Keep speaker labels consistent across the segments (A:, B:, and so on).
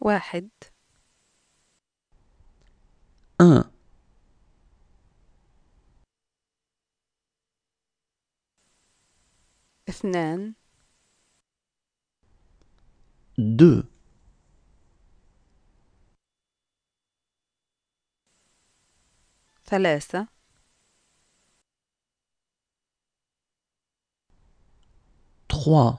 A: واحد أن اثنان دو ثلاثة trois,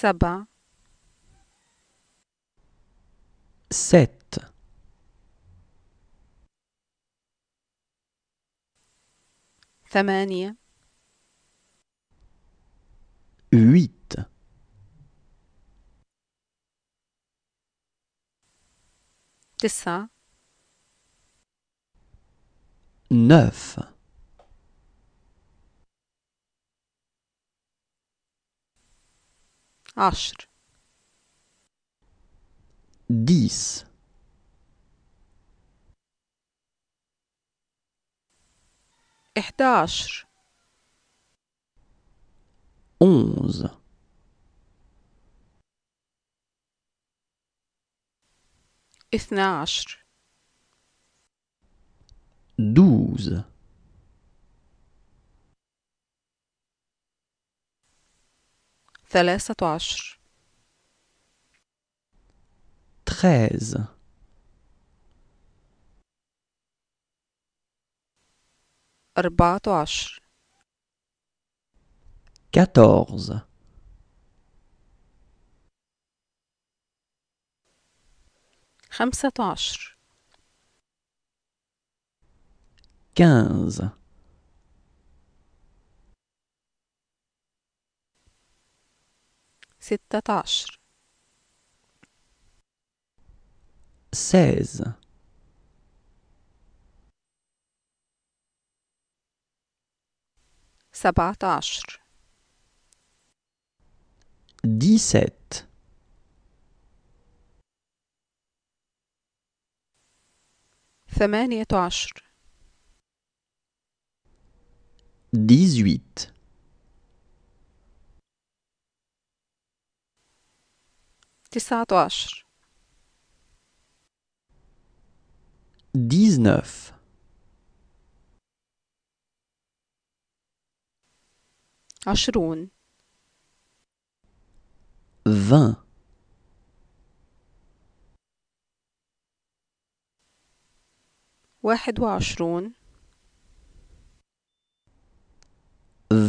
A: Sabin.
B: 7.
A: 8
B: 8. Tessa. 9. عشر ديس
A: احداشر
B: اونز
A: اثنى عشر
B: دوز
A: ثلاثة عشر
B: treize
A: أربعة عشر
B: كاتورز
A: خمسة عشر
B: كانز
A: ستة عشر
B: seize
A: سبعة عشر dix ثمانية عشر تسعة عشر
B: ديزنوف
A: عشرون فان واحد وعشرون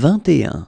B: vingt et un,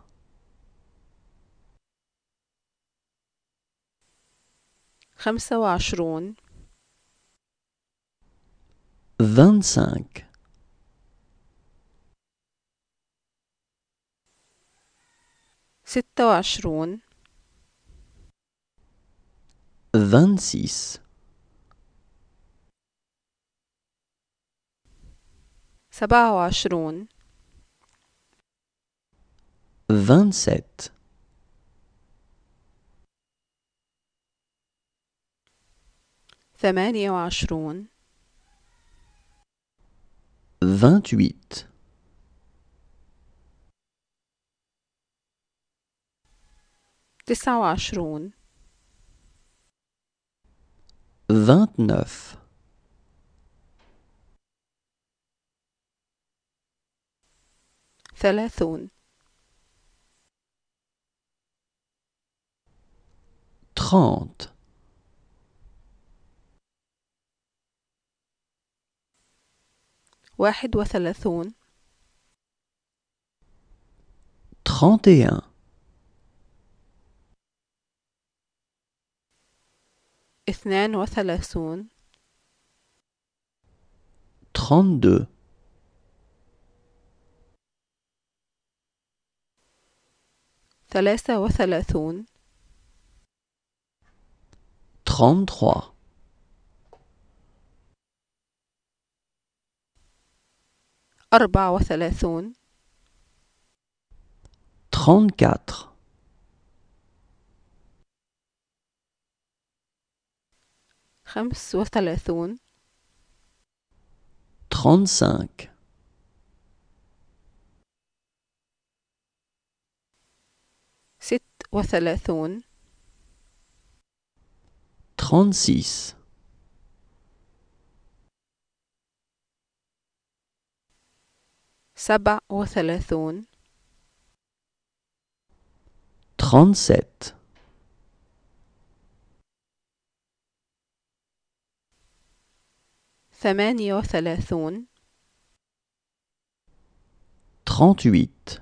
A: خمسة وعشرون
B: vingt-cinq
A: ستة وعشرون
B: vingt-six
A: سبعة وعشرون
B: vingt-sept
A: ثمانية وعشرون
B: 28
A: تسعة وعشرون
B: 29
A: ثلاثون
B: 30
A: واحد وثلاثون
B: trente
A: اثنان وثلاثون
B: trente
A: ثلاثة وثلاثون
B: trente
A: أربعة وثلاثون
B: 34,
A: خمس وثلاثون
B: 35,
A: ست وثلاثون
B: 36,
A: Saba وثلاثون
B: trente-sept trente-huit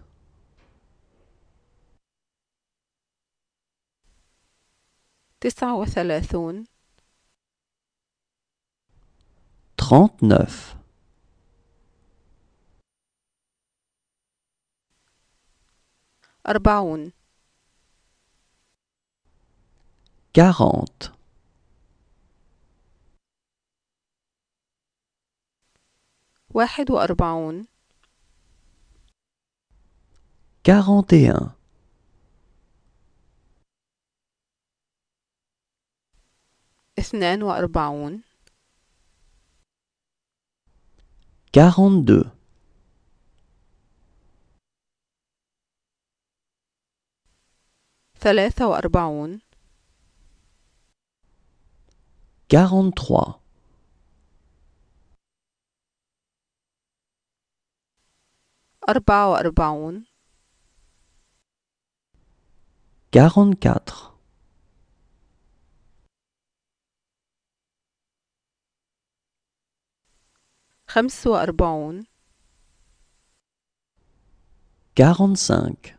B: trente-neuf
A: 40
B: quarante quarante et un quarante deux
A: ثلاثة وأربعون
B: 43
A: أربعة وأربعون
B: 44
A: خمسة وأربعون
B: 45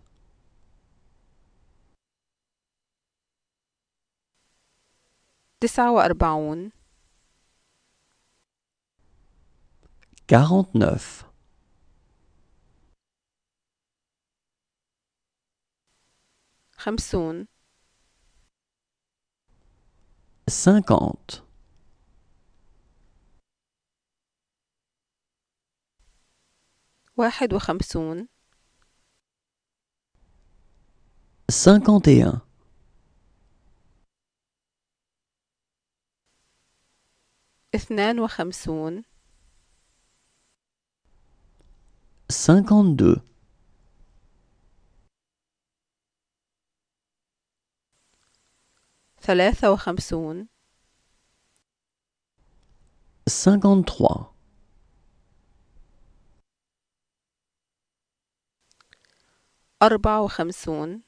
A: تسعة وأربعون
B: 49
A: خمسون
B: 50
A: واحد وخمسون
B: 51
A: اثنان وخمسون
B: 52
A: ثلاثة وخمسون
B: 53
A: أربعة وخمسون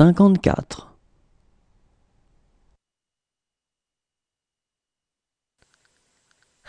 B: 54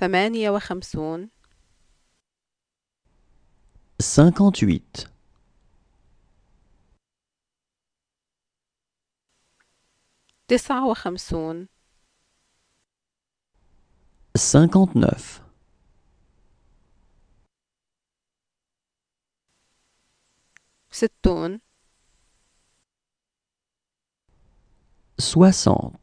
A: ثمانية وخمسون
B: cinquante-huit, cinquante-neuf, soixante,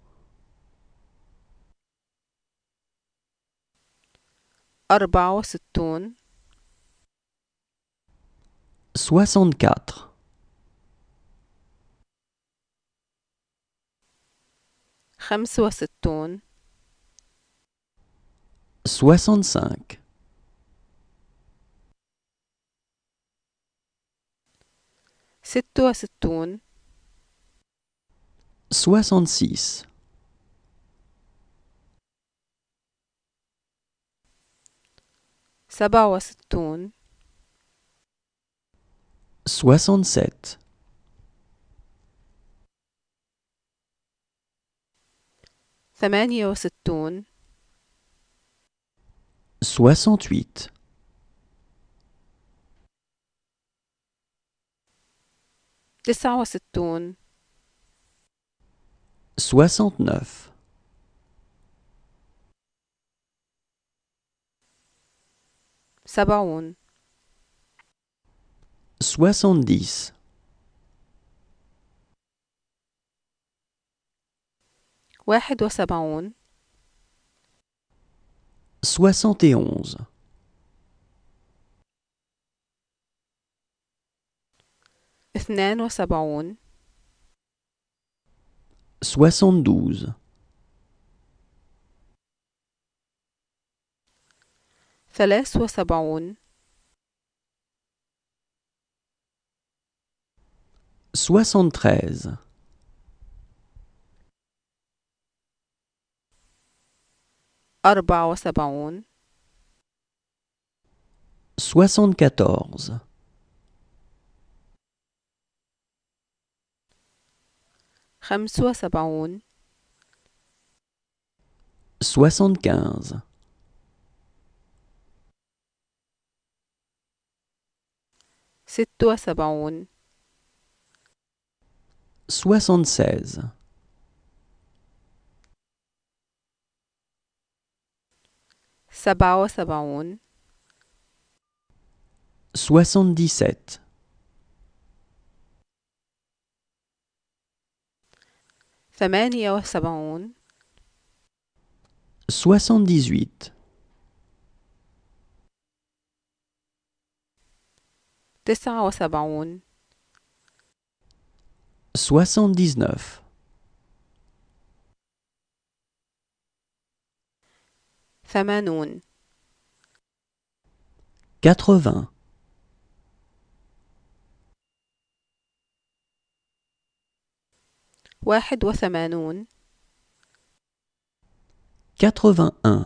A: 64 64 65 66
B: 66
A: سبعة وستون
B: soixante-sept,
A: ثمانية وستون
B: soixante-huit,
A: تسعة وستون
B: soixante-neuf, soixante-dix soixante et onze soixante-douze
A: Felès Swa Sabaoun
B: 73
A: Orba Swa Sabaoun
B: 74
A: Kham Swa Sabaoun
B: 75 76 77 77 78 78 79 79
A: 80 80 81
B: 81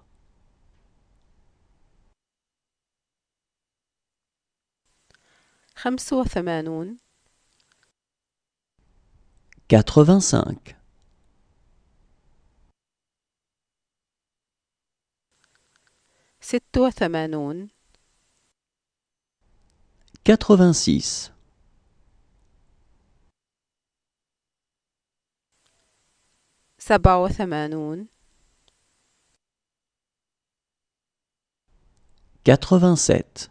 B: 85 85 86
A: 86
B: 87 87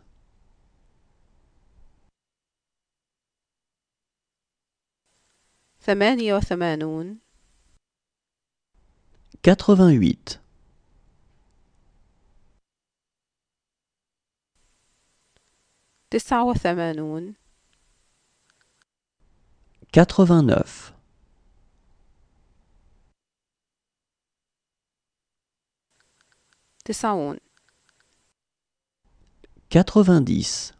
A: 88 89 89
B: 90 90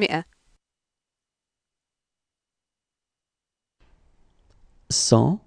B: 100